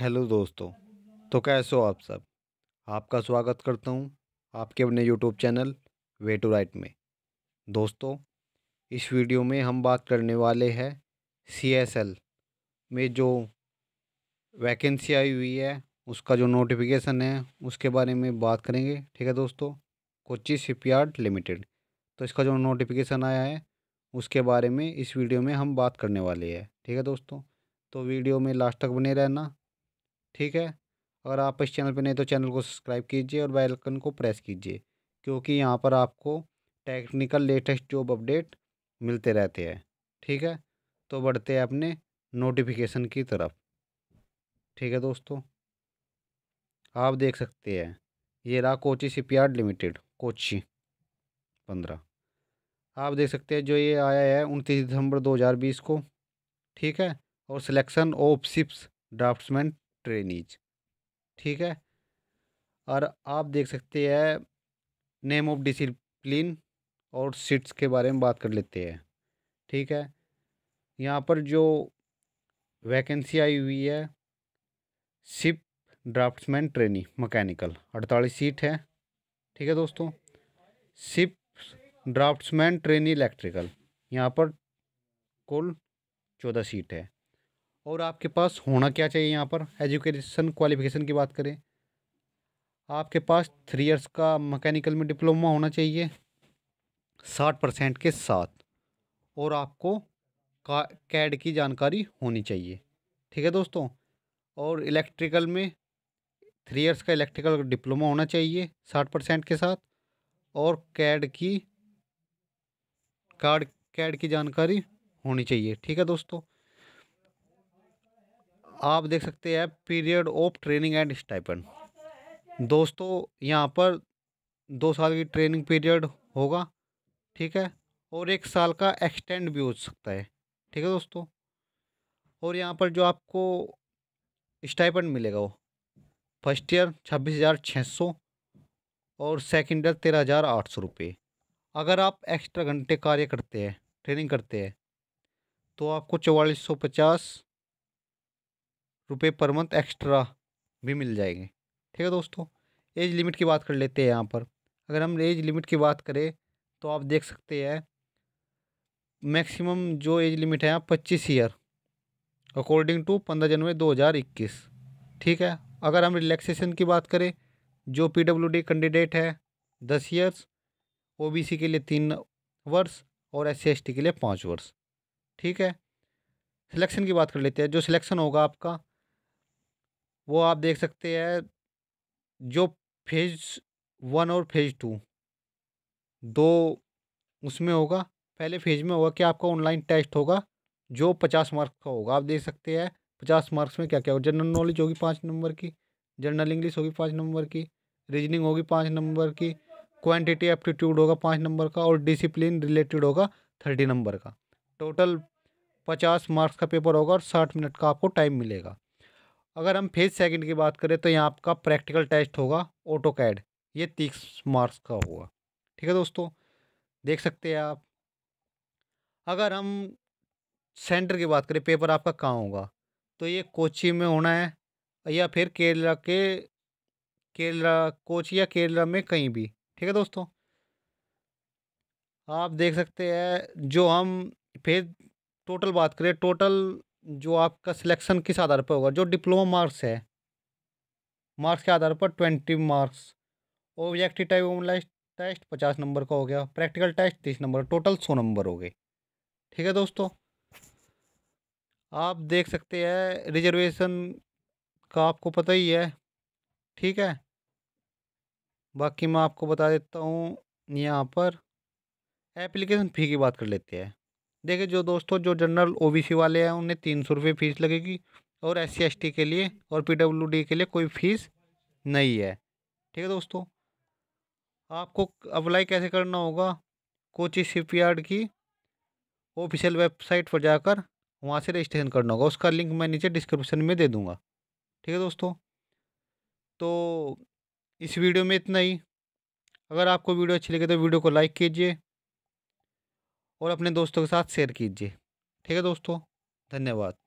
hello दोस्तों तो कैसे हो आप सब आपका स्वागत करता हूँ आपके अपने YouTube channel way to right में दोस्तों इस वीडियो में हम बात करने वाले हैं सीएसएल में जो वैकेंसी आई हुई है उसका जो नोटिफिकेशन है उसके बारे में बात करेंगे ठीक है दोस्तों कोची शिपयार्ड लिमिटेड तो इसका जो नोटिफिकेशन आया है उसके बारे में इस वीडियो में हम बात करने वाले हैं ठीक है दोस्तों तो वीडियो में लास्ट तक बने रहना ठीक है अगर आप इस चैनल पर नहीं तो चैनल को सब्सक्राइब कीजिए और बेल आइकन को प्रेस कीजिए क्योंकि यहाँ पर आपको टेक्निकल लेटेस्ट जॉब अपडेट मिलते रहते हैं ठीक है तो बढ़ते हैं अपने नोटिफिकेशन की तरफ ठीक है दोस्तों आप देख सकते हैं ये रहा कोची शिपयार्ड लिमिटेड कोची पंद्रह आप देख सकते हैं जो ये आया है उनतीस दिसंबर दो हज़ार बीस को ठीक है और selection of ships draftsman trainees ठीक है और आप देख सकते हैं नेम ऑफ डिसिप्लिन और सीट्स के बारे में बात कर लेते हैं ठीक है यहाँ पर जो वैकेंसी आई हुई है सिप ड्राफ्ट्समैन ट्रेनी मकैनिकल अड़तालीस सीट है ठीक है दोस्तों सिप ड्राफ्ट्समैन ट्रेनी इलेक्ट्रिकल यहाँ पर कुल चौदह सीट है और आपके पास होना क्या चाहिए यहाँ पर एजुकेशन क्वालिफिकेशन की बात करें आपके पास थ्री इयर्स का मैकेनिकल में डिप्लोमा होना चाहिए साठ परसेंट के साथ और आपको का कैड की जानकारी होनी चाहिए ठीक है दोस्तों और इलेक्ट्रिकल में थ्री इयर्स का इलेक्ट्रिकल डिप्लोमा होना चाहिए साठ परसेंट के साथ और कैड की कार्ड कैड की जानकारी होनी चाहिए ठीक है दोस्तों आप देख सकते हैं period of training and stipend दोस्तों यहाँ पर दो साल की ट्रेनिंग पीरियड होगा ठीक है और एक साल का एक्सटेंड भी हो सकता है ठीक है दोस्तों और यहाँ पर जो आपको स्टाइपन मिलेगा वो फर्स्ट ईयर छब्बीस हज़ार छः सौ और सेकेंड ईयर तेरह हज़ार आठ सौ रुपये अगर आप एक्स्ट्रा घंटे कार्य करते हैं ट्रेनिंग करते हैं तो आपको चवालीस सौ पचास रुपये पर मंथ एक्स्ट्रा भी मिल जाएंगे ठीक है दोस्तों एज लिमिट की बात कर लेते हैं यहाँ पर अगर हम एज लिमिट की बात करें तो आप देख सकते हैं मैक्सिमम जो एज लिमिट है यहाँ पच्चीस ईयर अकॉर्डिंग टू पंद्रह जनवरी दो हज़ार इक्कीस ठीक है अगर हम रिलैक्सेशन की बात करें जो पी डब्ल्यू डी कैंडिडेट है दस ईयर्स ओ बी सी के लिए तीन वर्ष और एस सी के लिए पाँच वर्ष ठीक है सिलेक्शन की बात कर लेते हैं जो सिलेक्शन होगा आपका वो आप देख सकते हैं जो फेज़ वन और फेज़ टू दो उसमें होगा पहले फेज़ में होगा कि आपका ऑनलाइन टेस्ट होगा जो पचास मार्क्स का होगा आप देख सकते हैं पचास मार्क्स में क्या क्या होगा जनरल नॉलेज होगी पाँच नंबर की जनरल इंग्लिश होगी पाँच नंबर की रीजनिंग होगी पाँच नंबर की क्वांटिटी एप्टीट्यूड होगा पाँच नंबर का और डिसिप्लिन रिलेटेड होगा थर्टी नंबर का टोटल पचास मार्क्स का पेपर होगा और साठ मिनट का आपको टाइम मिलेगा अगर हम फेज सेकंड की बात करें तो यहाँ आपका प्रैक्टिकल टेस्ट होगा ऑटो कैड ये तीस मार्क्स का होगा ठीक है दोस्तों देख सकते हैं आप अगर हम सेंटर की बात करें पेपर आपका कहाँ होगा तो ये कोची में होना है या फिर केरला के केरला कोच या केरला में कहीं भी ठीक है दोस्तों आप देख सकते हैं जो हम फिर टोटल बात करें टोटल जो आपका सिलेक्शन किस आधार पर होगा जो डिप्लोमा मार्क्स है मार्क्स के आधार पर twenty marks objective type online test पचास नंबर का हो गया प्रैक्टिकल टेस्ट तीस नंबर टोटल सौ नंबर हो गए ठीक है दोस्तों आप देख सकते हैं रिजर्वेशन का आपको पता ही है ठीक है बाकी मैं आपको बता देता हूँ यहाँ पर एप्लीकेशन फ़ी की बात कर लेते हैं देखिए जो दोस्तों जो जनरल ओबीसी वाले हैं उन्हें तीन सौ रुपये फ़ीस लगेगी और एस सी के लिए और पीडब्ल्यूडी के लिए कोई फ़ीस नहीं है ठीक है दोस्तों आपको अप्लाई कैसे करना होगा कोची शिपयार्ड की ऑफिशियल वेबसाइट पर जाकर वहाँ से रजिस्ट्रेशन करना होगा उसका लिंक मैं नीचे डिस्क्रिप्शन में दे दूँगा ठीक है दोस्तों तो इस वीडियो में इतना ही अगर आपको वीडियो अच्छी लगे तो वीडियो को लाइक कीजिए और अपने दोस्तों के साथ शेयर कीजिए ठीक है दोस्तों धन्यवाद